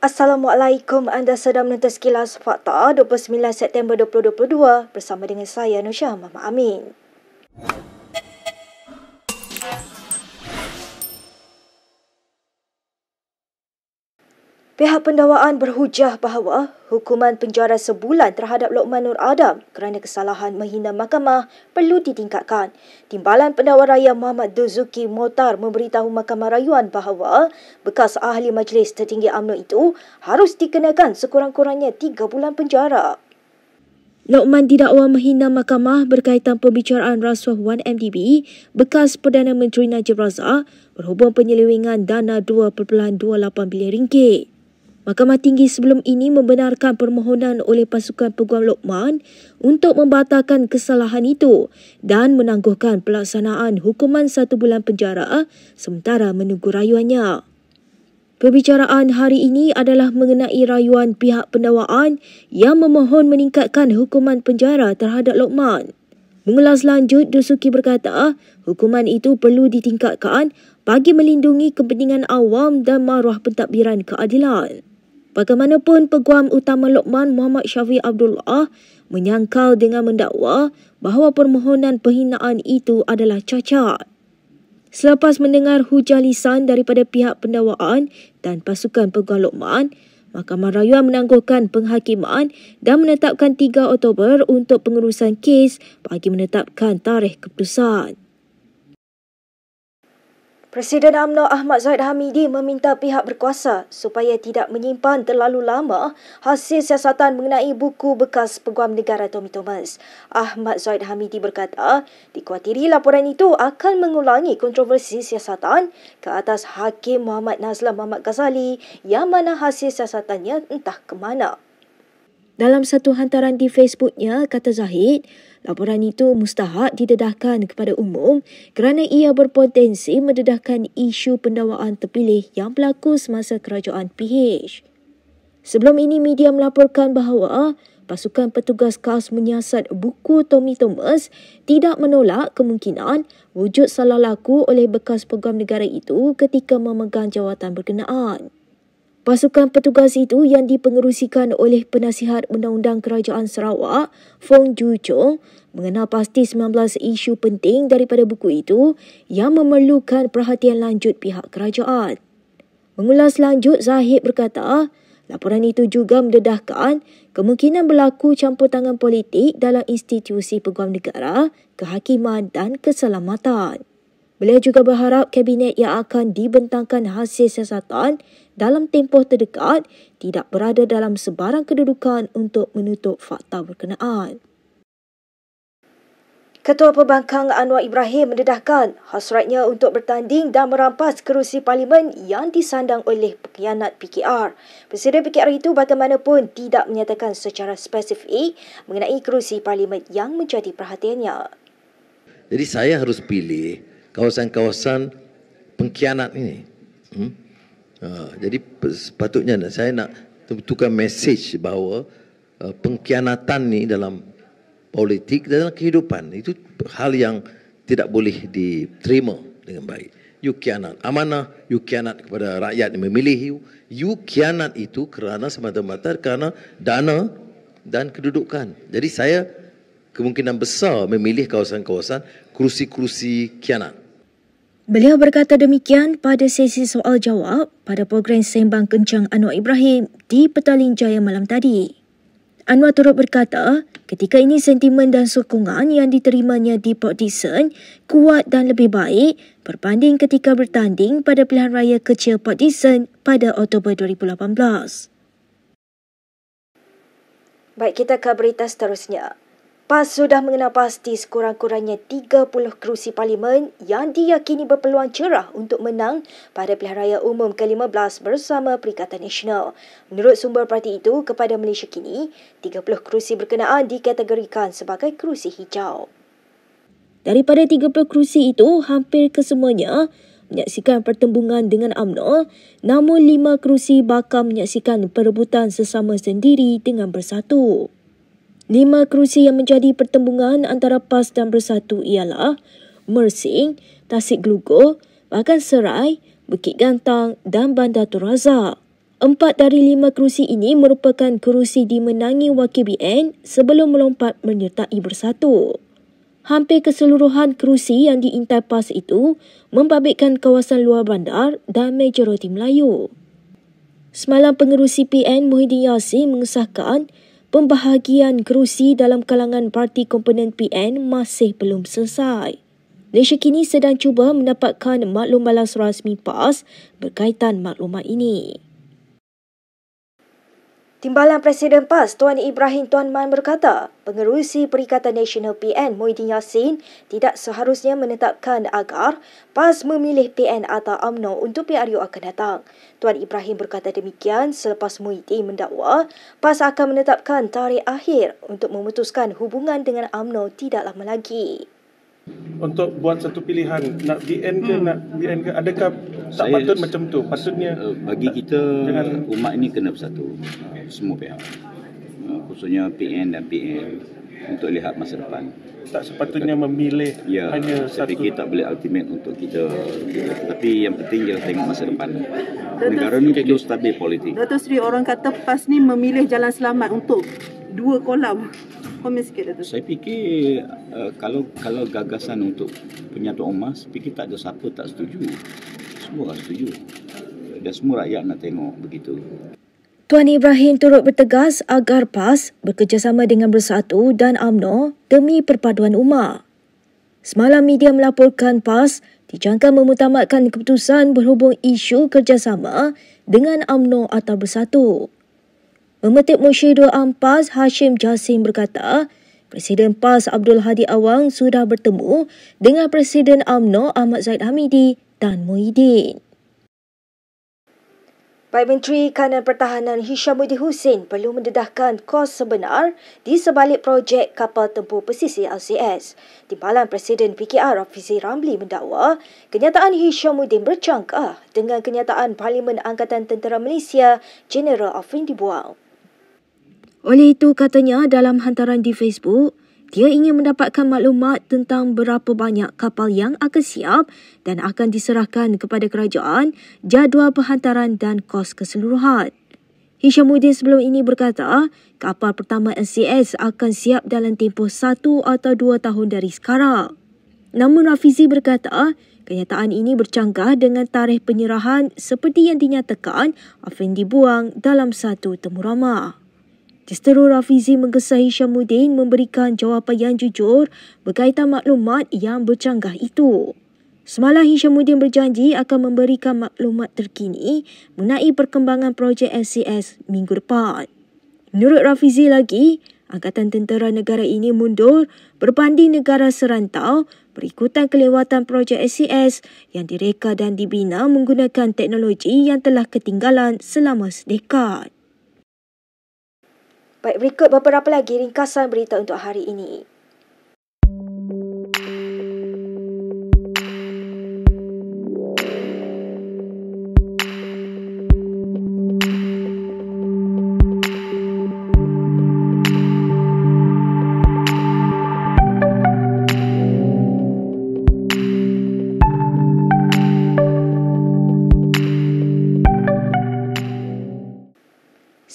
Assalamualaikum, anda sedang menonton sekilas fakta 29 September 2022 bersama dengan saya Nusyah Mama Amin. Pihak pendawaan berhujah bahawa hukuman penjara sebulan terhadap Lokman Nur Adam kerana kesalahan menghina mahkamah perlu ditingkatkan. Timbalan pendawa raya Muhammad Duzuki Motar memberitahu mahkamah rayuan bahawa bekas ahli majlis tertinggi UMNO itu harus dikenakan sekurang-kurangnya tiga bulan penjara. Lokman didakwa menghina mahkamah berkaitan pembicaraan rasuah 1MDB bekas Perdana Menteri Najib Razak berhubung penyelewengan dana 2.28 bilion ringgit. Mahkamah Tinggi sebelum ini membenarkan permohonan oleh pasukan Peguam Lokman untuk membatalkan kesalahan itu dan menangguhkan pelaksanaan hukuman satu bulan penjara sementara menunggu rayuannya. Perbicaraan hari ini adalah mengenai rayuan pihak pendawaan yang memohon meningkatkan hukuman penjara terhadap Lokman. Mengulas lanjut, Dusuki berkata hukuman itu perlu ditingkatkan bagi melindungi kepentingan awam dan maruah pentadbiran keadilan. Bagaimanapun peguam utama Luqman Muhammad Syafi Abdullah menyangkal dengan mendakwa bahawa permohonan penghinaan itu adalah cacat. Selepas mendengar hujah lisan daripada pihak pendawaan dan pasukan peguam Luqman, Mahkamah Rayuan menangguhkan penghakiman dan menetapkan 3 Oktober untuk pengurusan kes bagi menetapkan tarikh keputusan. Presiden UMNO Ahmad Zaid Hamidi meminta pihak berkuasa supaya tidak menyimpan terlalu lama hasil siasatan mengenai buku bekas peguam negara Tommy Thomas. Ahmad Zaid Hamidi berkata, dikhawatiri laporan itu akan mengulangi kontroversi siasatan ke atas Hakim Muhammad Nazlan Muhammad Ghazali yang mana hasil siasatannya entah ke mana. Dalam satu hantaran di Facebooknya, kata Zahid, laporan itu mustahak didedahkan kepada umum kerana ia berpotensi mendedahkan isu pendawaan terpilih yang berlaku semasa kerajaan PH. Sebelum ini, media melaporkan bahawa pasukan petugas khas menyiasat buku Tommy Thomas tidak menolak kemungkinan wujud salah laku oleh bekas pegawai negara itu ketika memegang jawatan berkenaan. Pasukan petugas itu yang dipengerusikan oleh penasihat Undang-Undang Kerajaan Sarawak, Fong Ju Chong, mengenal pasti 19 isu penting daripada buku itu yang memerlukan perhatian lanjut pihak kerajaan. Mengulas lanjut, Zahid berkata, laporan itu juga mendedahkan kemungkinan berlaku campur tangan politik dalam institusi peguam negara, kehakiman dan keselamatan. Beliau juga berharap kabinet yang akan dibentangkan hasil siasatan dalam tempoh terdekat tidak berada dalam sebarang kedudukan untuk menutup fakta berkenaan. Ketua Pembangkang Anwar Ibrahim mendedahkan hasratnya untuk bertanding dan merampas kerusi parlimen yang disandang oleh pengkhianat PKR. Presiden PKR itu bagaimanapun tidak menyatakan secara spesifik mengenai kerusi parlimen yang menjadi perhatiannya. Jadi saya harus pilih kawasan-kawasan pengkhianat ini. Hmm? Uh, jadi sepatutnya saya nak tukar message bahawa uh, pengkhianatan ni dalam politik dan dalam kehidupan itu hal yang tidak boleh diterima dengan baik. You kianat amanah, you kianat kepada rakyat yang memilih you. You kianat itu kerana semata-mata kerana dana dan kedudukan. Jadi saya kemungkinan besar memilih kawasan-kawasan kerusi-kerusi kianan. Beliau berkata demikian pada sesi soal jawab pada program sembang kencang Anwar Ibrahim di Petaling Jaya malam tadi. Anwar turut berkata, ketika ini sentimen dan sokongan yang diterimanya di Port Dickson kuat dan lebih baik berbanding ketika bertanding pada pilihan raya kecil Port Dickson pada Oktober 2018. Baik, kita ke berita seterusnya. PAS sudah mengenal pasti sekurang-kurangnya 30 kerusi parlimen yang diyakini berpeluang cerah untuk menang pada pilihan raya umum ke-15 bersama Perikatan Nasional. Menurut sumber parti itu kepada Malaysia Kini, 30 kerusi berkenaan dikategorikan sebagai kerusi hijau. Daripada 30 kerusi itu, hampir kesemuanya menyaksikan pertembungan dengan UMNO, namun 5 kerusi bakal menyaksikan perebutan sesama sendiri dengan bersatu. Lima kerusi yang menjadi pertembungan antara PAS dan Bersatu ialah Mersing, Tasik Glugor, Bagan Serai, Bukit Gantang dan Bandar Turaza. Empat dari lima kerusi ini merupakan kerusi dimenangi wakil BN sebelum melompat menyertai Bersatu. Hampir keseluruhan kerusi yang diintai PAS itu membabitkan kawasan luar bandar dan majoriti Melayu. Semalam pengerusi PN Muhyiddin Yassin mengesahkan pembahagian kerusi dalam kalangan parti komponen PN masih belum selesai. Malaysia kini sedang cuba mendapatkan maklum balas rasmi PAS berkaitan maklumat ini. Timbalan Presiden PAS Tuan Ibrahim Tuan Man berkata, pengerusi Perikatan Nasional PN Muhyiddin Yassin tidak seharusnya menetapkan agar PAS memilih PN atau UMNO untuk PRU akan datang. Tuan Ibrahim berkata demikian selepas Muhyiddin mendakwa PAS akan menetapkan tarikh akhir untuk memutuskan hubungan dengan UMNO tidak lama lagi untuk buat satu pilihan nak BN ke hmm. nak BN ke adakah tak saya, patut macam tu patutnya eh, bagi kita dengan umat ini kena bersatu eh, semua pihak eh, khususnya PN dan PN untuk lihat masa depan tak sepatutnya memilih ya, hanya saya satu kita tak boleh ultimate untuk kita tapi yang penting ialah tengok masa depan Dato negara ni perlu stabil politik Dato' Sri orang kata PAS ni memilih jalan selamat untuk dua kolam Komen sikit tu. Saya fikir uh, kalau kalau gagasan untuk penyatu emas, saya fikir tak ada siapa tak setuju. Semua orang setuju. Dan semua rakyat nak tengok begitu. Tuan Ibrahim turut bertegas agar PAS bekerjasama dengan Bersatu dan AMNO demi perpaduan umat. Semalam media melaporkan PAS dijangka memutamakan keputusan berhubung isu kerjasama dengan AMNO atau Bersatu. Memetik Dua Ampas Hashim Jasim berkata, Presiden PAS Abdul Hadi Awang sudah bertemu dengan Presiden AMNO Ahmad Zaid Hamidi dan Muhyiddin. Baik Menteri Kanan Pertahanan Hishamuddin Hussein perlu mendedahkan kos sebenar di sebalik projek kapal tempur pesisir LCS. Timbalan Presiden PKR Afizi Ramli mendakwa kenyataan Hishamuddin bercangkah dengan kenyataan Parlimen Angkatan Tentera Malaysia General Afin dibuang. Oleh itu katanya dalam hantaran di Facebook, dia ingin mendapatkan maklumat tentang berapa banyak kapal yang akan siap dan akan diserahkan kepada kerajaan, jadual penghantaran dan kos keseluruhan. Hishamuddin sebelum ini berkata, kapal pertama NCS akan siap dalam tempoh satu atau dua tahun dari sekarang. Namun Rafizi berkata, kenyataan ini bercanggah dengan tarikh penyerahan seperti yang dinyatakan Afendi Buang dalam satu temuramah. Justeru Rafizi menggesahi Syamuddin memberikan jawapan yang jujur berkaitan maklumat yang bercanggah itu. Semalam Hishamuddin berjanji akan memberikan maklumat terkini mengenai perkembangan projek SCS minggu depan. Menurut Rafizi lagi, Angkatan Tentera Negara ini mundur berbanding negara serantau berikutan kelewatan projek SCS yang direka dan dibina menggunakan teknologi yang telah ketinggalan selama sedekat. Baik, berikut beberapa lagi ringkasan berita untuk hari ini.